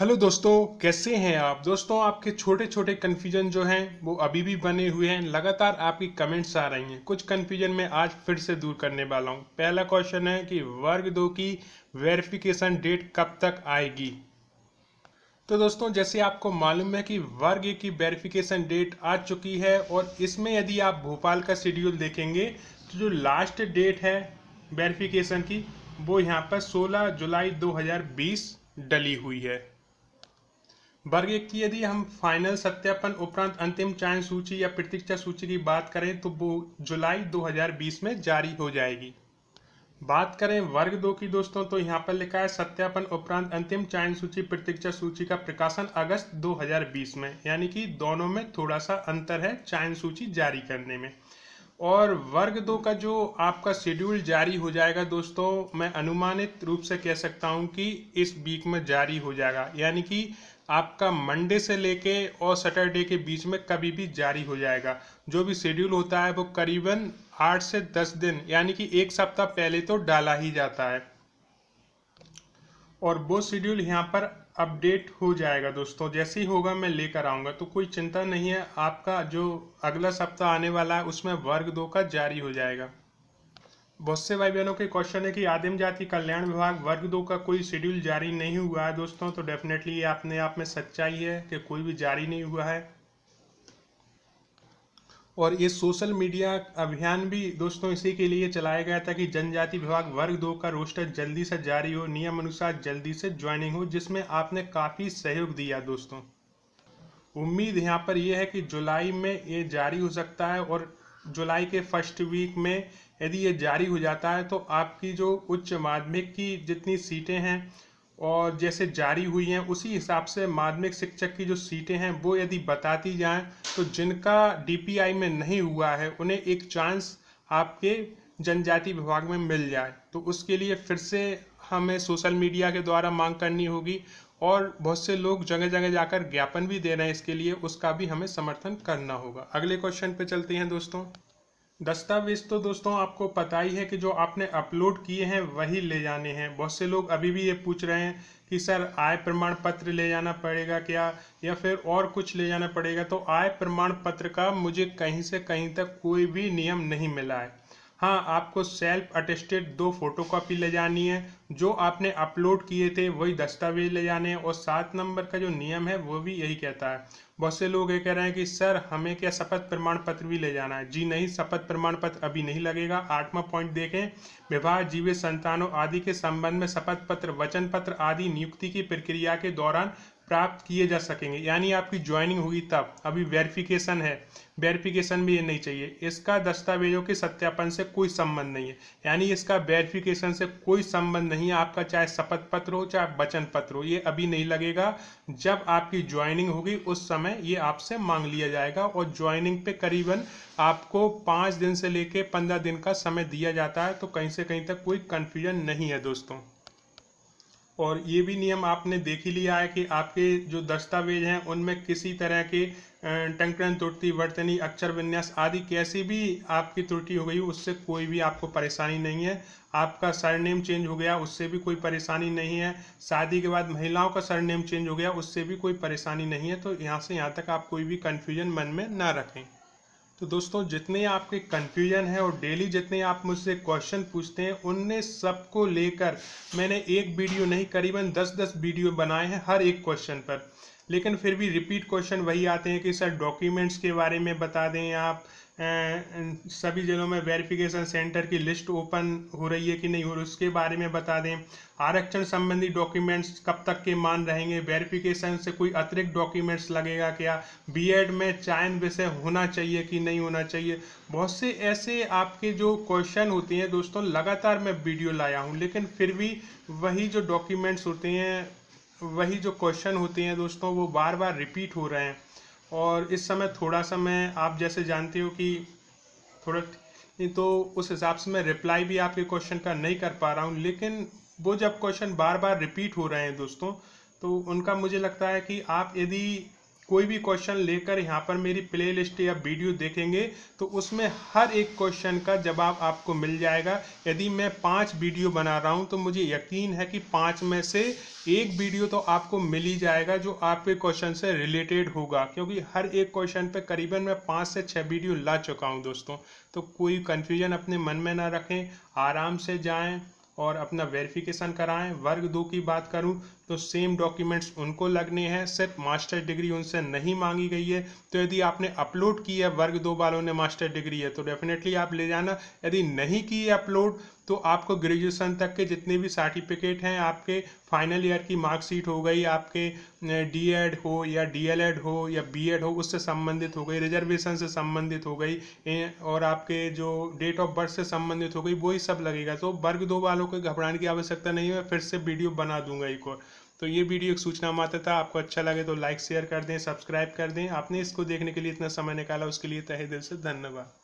hello दोस्तों कैसे हैं आप दोस्तों आपके छोटे छोटे कन्फ्यूजन जो हैं वो अभी भी बने हुए हैं लगातार आपकी कमेंट्स आ रही हैं कुछ कन्फ्यूजन मैं आज फिर से दूर करने वाला हूं पहला क्वेश्चन है कि वर्ग दो की वेरिफिकेशन डेट कब तक आएगी तो दोस्तों जैसे आपको मालूम है कि वर्ग की वेरिफिकेशन डेट आ चुकी है और इसमें यदि आप भोपाल का शेड्यूल देखेंगे तो जो लास्ट डेट है वेरिफिकेशन की वो यहाँ पर 16 जुलाई 2020 डली हुई है वर्ग एक की यदि हम फाइनल सत्यापन उपरांत अंतिम चयन सूची या प्रतीक्षा सूची की बात करें तो वो जुलाई 2020 में जारी हो जाएगी बात करें वर्ग दो की दोस्तों तो यहाँ पर लिखा है सत्यापन उपरांत अंतिम चयन सूची प्रतीक्षा सूची का प्रकाशन अगस्त 2020 में यानी कि दोनों में थोड़ा सा अंतर है चयन सूची जारी करने में और वर्ग दो का जो आपका शेड्यूल जारी हो जाएगा दोस्तों मैं अनुमानित रूप से कह सकता हूँ कि इस वीक में जारी हो जाएगा यानी कि आपका मंडे से लेके और सैटरडे के बीच में कभी भी जारी हो जाएगा जो भी शेड्यूल होता है वो करीबन आठ से दस दिन यानी कि एक सप्ताह पहले तो डाला ही जाता है और वो शेड्यूल यहाँ पर अपडेट हो जाएगा दोस्तों जैसे ही होगा मैं लेकर आऊँगा तो कोई चिंता नहीं है आपका जो अगला सप्ताह आने वाला है उसमें वर्ग दो का जारी हो जाएगा बहुत से भाई बहनों के क्वेश्चन है कि आदिम जाति कल्याण विभाग वर्ग दो का कोई शेड्यूल जारी नहीं हुआ है दोस्तों तो डेफिनेटली अपने आप में सच्चाई है कि कोई भी जारी नहीं हुआ है और ये सोशल मीडिया अभियान भी दोस्तों इसी के लिए चलाया गया था कि जनजाति विभाग वर्ग दो का रोस्टर जल्दी से जारी हो नियम अनुसार जल्दी से ज्वाइनिंग हो जिसमें आपने काफ़ी सहयोग दिया दोस्तों उम्मीद यहाँ पर यह है कि जुलाई में ये जारी हो सकता है और जुलाई के फर्स्ट वीक में यदि ये जारी हो जाता है तो आपकी जो उच्च माध्यमिक की जितनी सीटें हैं और जैसे जारी हुई हैं उसी हिसाब से माध्यमिक शिक्षक की जो सीटें हैं वो यदि बताती जाएं तो जिनका डीपीआई में नहीं हुआ है उन्हें एक चांस आपके जनजाति विभाग में मिल जाए तो उसके लिए फिर से हमें सोशल मीडिया के द्वारा मांग करनी होगी और बहुत से लोग जगह जगह जाकर ज्ञापन भी दे रहे हैं इसके लिए उसका भी हमें समर्थन करना होगा अगले क्वेश्चन पे चलते हैं दोस्तों दस्तावेज तो दोस्तों आपको पता ही है कि जो आपने अपलोड किए हैं वही ले जाने हैं बहुत से लोग अभी भी ये पूछ रहे हैं कि सर आय प्रमाण पत्र ले जाना पड़ेगा क्या या फिर और कुछ ले जाना पड़ेगा तो आय प्रमाण पत्र का मुझे कहीं से कहीं तक कोई भी नियम नहीं मिला है हाँ आपको सेल्फ अटेस्टेड दो फोटोकॉपी ले जानी है जो आपने अपलोड किए थे वही दस्तावेज ले जाने हैं और सात नंबर का जो नियम है वो भी यही कहता है बहुत से लोग ये कह रहे हैं कि सर हमें क्या शपथ प्रमाण पत्र भी ले जाना है जी नहीं शपथ प्रमाण पत्र अभी नहीं लगेगा आठवां पॉइंट देखें विवाह जीवित संतानों आदि के संबंध में शपथ पत्र वचन पत्र आदि नियुक्ति की प्रक्रिया के दौरान प्राप्त किए जा सकेंगे यानी आपकी ज्वाइनिंग हुई तब अभी वेरिफिकेशन है वेरिफिकेशन भी ये नहीं चाहिए इसका दस्तावेजों के सत्यापन से कोई संबंध नहीं है यानी इसका वेरिफिकेशन से कोई संबंध नहीं है आपका चाहे शपथ पत्र हो चाहे वचन पत्र हो ये अभी नहीं लगेगा जब आपकी ज्वाइनिंग होगी उस समय ये आपसे मांग लिया जाएगा और ज्वाइनिंग पे करीबन आपको पाँच दिन से लेके पंद्रह दिन का समय दिया जाता है तो कहीं से कहीं तक कोई कन्फ्यूजन नहीं है दोस्तों और ये भी नियम आपने देख ही लिया है कि आपके जो दस्तावेज हैं उनमें किसी तरह के टंकन त्रुटि वर्तनी अक्षर विन्यास आदि कैसी भी आपकी त्रुटि हो गई उससे कोई भी आपको परेशानी नहीं है आपका सरनेम चेंज हो गया उससे भी कोई परेशानी नहीं है शादी के बाद महिलाओं का सरनेम चेंज हो गया उससे भी कोई परेशानी नहीं है तो यहाँ से यहाँ तक आप कोई भी कन्फ्यूजन मन में ना रखें तो दोस्तों जितने आपके कन्फ्यूजन है और डेली जितने आप मुझसे क्वेश्चन पूछते हैं उनने सबको लेकर मैंने एक वीडियो नहीं करीबन दस दस वीडियो बनाए हैं हर एक क्वेश्चन पर लेकिन फिर भी रिपीट क्वेश्चन वही आते हैं कि सर डॉक्यूमेंट्स के बारे में बता दें आप सभी ज़िलों में वेरिफिकेशन सेंटर की लिस्ट ओपन हो रही है कि नहीं और उसके बारे में बता दें आरक्षण संबंधी डॉक्यूमेंट्स कब तक के मान रहेंगे वेरिफिकेशन से कोई अतिरिक्त डॉक्यूमेंट्स लगेगा क्या बीएड में चयन विषय होना चाहिए कि नहीं होना चाहिए बहुत से ऐसे आपके जो क्वेश्चन होते हैं दोस्तों लगातार मैं वीडियो लाया हूँ लेकिन फिर भी वही जो डॉक्यूमेंट्स होते हैं वही जो क्वेश्चन होते हैं दोस्तों वो बार बार रिपीट हो रहे हैं और इस समय थोड़ा सा मैं आप जैसे जानते हो कि थोड़ा तो उस हिसाब से मैं रिप्लाई भी आपके क्वेश्चन का नहीं कर पा रहा हूँ लेकिन वो जब क्वेश्चन बार बार रिपीट हो रहे हैं दोस्तों तो उनका मुझे लगता है कि आप यदि कोई भी क्वेश्चन लेकर यहाँ पर मेरी प्ले लिस्ट या वीडियो देखेंगे तो उसमें हर एक क्वेश्चन का जवाब आपको मिल जाएगा यदि मैं पाँच वीडियो बना रहा हूँ तो मुझे यकीन है कि पाँच में से एक वीडियो तो आपको मिल ही जाएगा जो आपके क्वेश्चन से रिलेटेड होगा क्योंकि हर एक क्वेश्चन पे करीबन मैं पाँच से छः वीडियो ला चुका हूँ दोस्तों तो कोई कन्फ्यूजन अपने मन में ना रखें आराम से जाएँ और अपना वेरिफिकेशन कराएं वर्ग दो की बात करूं तो सेम डॉक्यूमेंट्स उनको लगने हैं सिर्फ मास्टर डिग्री उनसे नहीं मांगी गई है तो यदि आपने अपलोड की है वर्ग दो बालों ने मास्टर डिग्री है तो डेफिनेटली आप ले जाना यदि नहीं की है अपलोड तो आपको ग्रेजुएसन तक के जितने भी सर्टिफिकेट हैं आपके फाइनल ईयर की मार्कशीट हो गई आपके डीएड हो या डीएलएड हो या बीएड हो उससे संबंधित हो गई रिजर्वेशन से संबंधित हो गई और आपके जो डेट ऑफ बर्थ से संबंधित हो गई वही सब लगेगा तो वर्ग दो वालों को घबराने की आवश्यकता नहीं है फिर से वीडियो बना दूंगा एक और तो ये वीडियो एक सूचना मात्र था आपको अच्छा लगे तो लाइक शेयर कर दें सब्सक्राइब कर दें आपने इसको देखने के लिए इतना समय निकाला उसके लिए तहे दिल से धन्यवाद